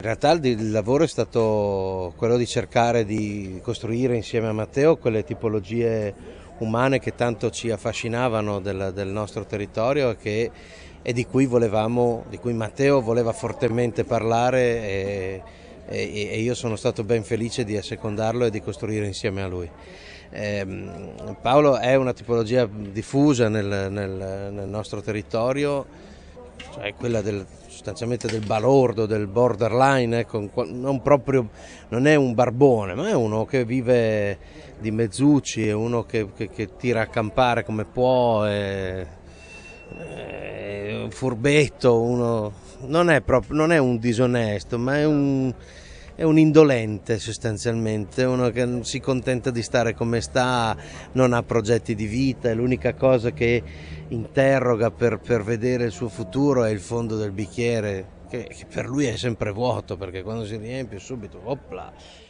In realtà il lavoro è stato quello di cercare di costruire insieme a Matteo quelle tipologie umane che tanto ci affascinavano del, del nostro territorio e, che, e di, cui volevamo, di, cui Matteo voleva fortemente parlare e, e, e, io sono stato ben felice di assecondarlo e di costruire insieme a lui. Ehm, Paolo è una tipologia diffusa nel, nel, nel nostro territorio cioè quella del, sostanzialmente del balordo, del borderline, ecco, non, proprio, non è un barbone, ma è uno che vive di mezzucci, è uno che, che, che tira a campare come può, è, è un furbetto, uno, non, è proprio, non è un disonesto, ma è un è un indolente sostanzialmente, uno che si contenta di stare come sta, non ha progetti di vita, l'unica cosa che interroga per, per vedere il suo futuro è il fondo del bicchiere, che, che per lui è sempre vuoto perché quando si riempie subito, opla,